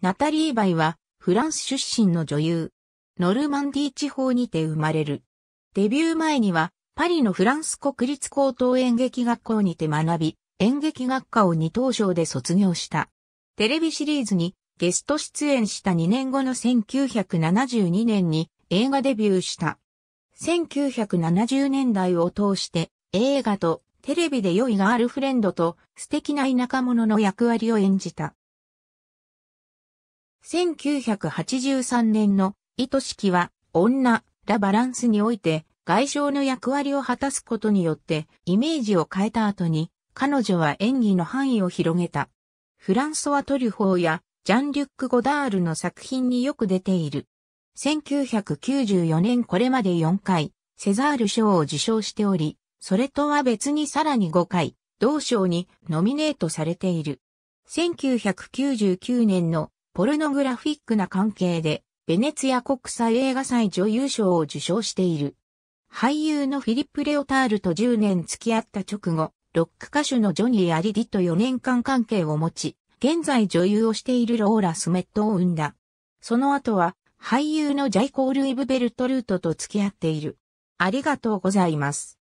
ナタリー・バイは、フランス出身の女優。ノルマンディ地方にて生まれる。デビュー前には、パリのフランス国立高等演劇学校にて学び、演劇学科を二等賞で卒業した。テレビシリーズにゲスト出演した2年後の1972年に映画デビューした。1970年代を通して映画とテレビで良いガールフレンドと素敵な田舎者の役割を演じた。1983年の糸式は女、ラバランスにおいて外相の役割を果たすことによってイメージを変えた後に彼女は演技の範囲を広げた。フランソワ・トリュフォーやジャン・リュック・ゴダールの作品によく出ている。1994年これまで4回、セザール賞を受賞しており、それとは別にさらに5回、同賞にノミネートされている。1999年のポルノグラフィックな関係で、ベネツィア国際映画祭女優賞を受賞している。俳優のフィリップ・レオタールと10年付き合った直後、ロック歌手のジョニー・アリディと4年間関係を持ち、現在女優をしているローラ・スメットを生んだ。その後は、俳優のジャイコール・イブベルト・ルートと付き合っている。ありがとうございます。